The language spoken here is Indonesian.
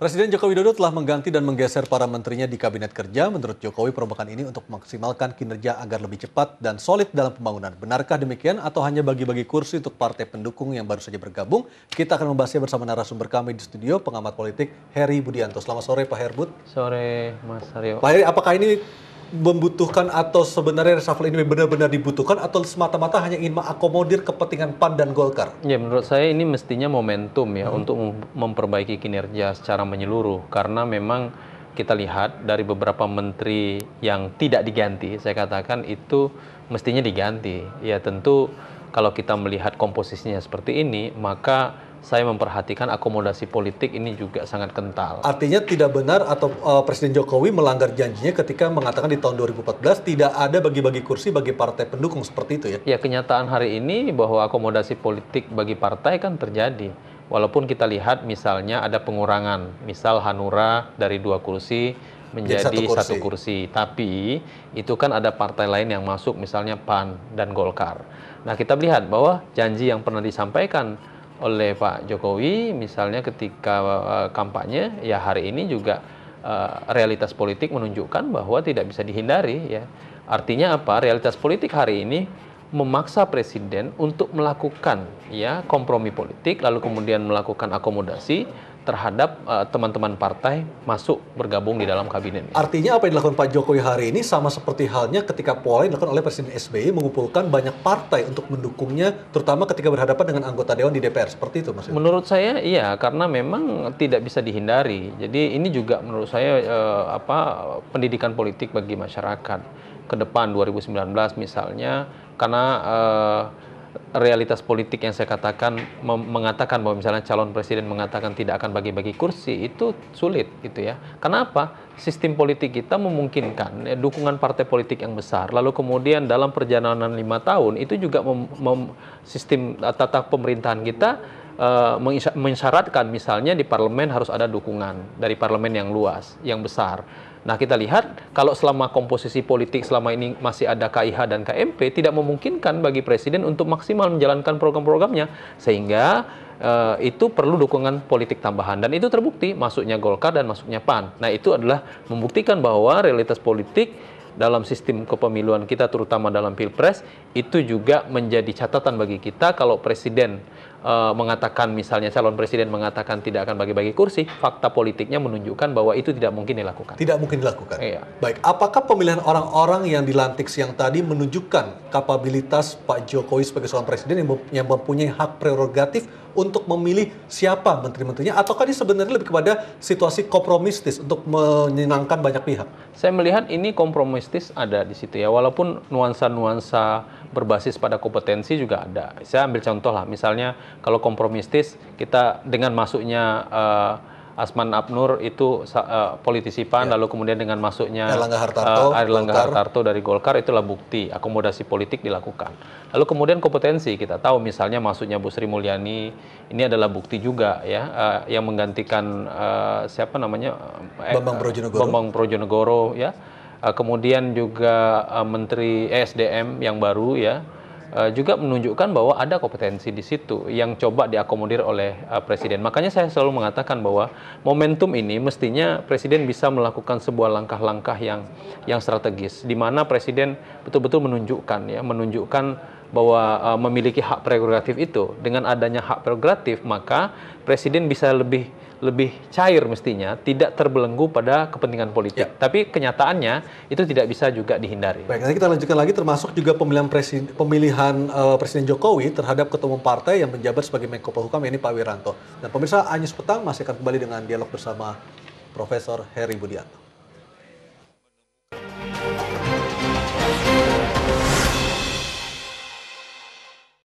Presiden Joko Widodo telah mengganti dan menggeser para menterinya di Kabinet Kerja. Menurut Jokowi, perombakan ini untuk memaksimalkan kinerja agar lebih cepat dan solid dalam pembangunan. Benarkah demikian atau hanya bagi-bagi kursi untuk partai pendukung yang baru saja bergabung? Kita akan membahasnya bersama narasumber kami di studio, pengamat politik Heri Budianto. Selamat sore Pak Herbut. Sore Mas Aryo. Pak Heri, apakah ini membutuhkan atau sebenarnya reshuffle ini benar-benar dibutuhkan atau semata-mata hanya ingin mengakomodir kepentingan PAN dan Golkar? Ya menurut saya ini mestinya momentum ya hmm. untuk memperbaiki kinerja secara menyeluruh karena memang kita lihat dari beberapa menteri yang tidak diganti, saya katakan itu mestinya diganti. Ya tentu kalau kita melihat komposisinya seperti ini, maka saya memperhatikan akomodasi politik ini juga sangat kental. Artinya tidak benar atau uh, Presiden Jokowi melanggar janjinya ketika mengatakan di tahun 2014 tidak ada bagi-bagi kursi bagi partai pendukung seperti itu ya? Ya kenyataan hari ini bahwa akomodasi politik bagi partai kan terjadi. Walaupun kita lihat misalnya ada pengurangan, misal Hanura dari dua kursi menjadi satu kursi. satu kursi. Tapi itu kan ada partai lain yang masuk misalnya PAN dan Golkar. Nah, kita lihat bahwa janji yang pernah disampaikan oleh Pak Jokowi misalnya ketika eh, kampanye ya hari ini juga eh, realitas politik menunjukkan bahwa tidak bisa dihindari ya. Artinya apa? Realitas politik hari ini memaksa presiden untuk melakukan ya kompromi politik lalu kemudian melakukan akomodasi terhadap eh, teman-teman uh, partai masuk bergabung di dalam kabinet. Artinya apa yang dilakukan Pak Jokowi hari ini sama seperti halnya ketika pola yang dilakukan oleh Presiden SBY mengumpulkan banyak partai untuk mendukungnya, terutama ketika berhadapan dengan anggota dewan di DPR seperti itu, Mas. Menurut saya iya, karena memang tidak bisa dihindari. Jadi ini juga menurut saya uh, apa pendidikan politik bagi masyarakat ke depan 2019 misalnya, karena uh, realitas politik yang saya katakan mengatakan bahwa misalnya calon presiden mengatakan tidak akan bagi-bagi kursi itu sulit gitu ya. Kenapa? Sistem politik kita memungkinkan ya, dukungan partai politik yang besar. Lalu kemudian dalam perjalanan lima tahun itu juga sistem eh, tata pemerintahan kita uh, eh, mensyaratkan misalnya di parlemen harus ada dukungan dari parlemen yang luas, yang besar. Nah, kita lihat kalau selama komposisi politik selama ini masih ada KIH dan KMP tidak memungkinkan bagi presiden untuk maksimal menjalankan program-programnya sehingga uh, itu perlu dukungan politik tambahan dan itu terbukti masuknya Golkar dan masuknya PAN. Nah, itu adalah membuktikan bahwa realitas politik dalam sistem kepemiluan kita terutama dalam Pilpres itu juga menjadi catatan bagi kita kalau presiden Eh, mengatakan misalnya calon presiden mengatakan tidak akan bagi-bagi kursi, fakta politiknya menunjukkan bahwa itu tidak mungkin dilakukan. Tidak mungkin dilakukan. Iya. Baik, apakah pemilihan orang-orang yang dilantik siang tadi menunjukkan kapabilitas Pak Jokowi sebagai seorang presiden yang, yang mempunyai hak prerogatif untuk memilih siapa menteri-menterinya ataukah ini sebenarnya lebih kepada situasi kompromistis untuk menyenangkan banyak pihak? Saya melihat ini kompromistis ada di situ ya, walaupun nuansa-nuansa berbasis pada kompetensi juga ada. Saya ambil contoh lah, misalnya kalau kompromistis kita dengan masuknya uh, Asman Abnur itu uh, politisi PAN, ya. lalu kemudian dengan masuknya Erlangga Hartarto, uh, Erlangga Golkar. Hartarto dari Golkar itulah bukti akomodasi politik dilakukan. Lalu kemudian kompetensi kita tahu misalnya masuknya Bu Sri Mulyani ini adalah bukti juga ya uh, yang menggantikan uh, siapa namanya Bambang Projonegoro. Bambang Projonegoro, ya Eh, kemudian juga eh, Menteri ESDM yang baru ya eh, juga menunjukkan bahwa ada kompetensi di situ yang coba diakomodir oleh presiden. Makanya saya selalu mengatakan bahwa momentum ini mestinya presiden bisa melakukan sebuah langkah-langkah yang yang strategis di mana presiden betul-betul menunjukkan ya menunjukkan bahwa memiliki hak prerogatif itu dengan adanya hak prerogatif maka presiden bisa lebih lebih cair mestinya, tidak terbelenggu pada kepentingan politik. Ya. Tapi kenyataannya itu tidak bisa juga dihindari. Baik, nanti kita lanjutkan lagi termasuk juga pemilihan presiden, pemilihan uh, Presiden Jokowi terhadap ketua umum partai yang menjabat sebagai Menko Polhukam ini Pak Wiranto. Dan pemirsa anies Petang masih akan kembali dengan dialog bersama Profesor Heri Budianto.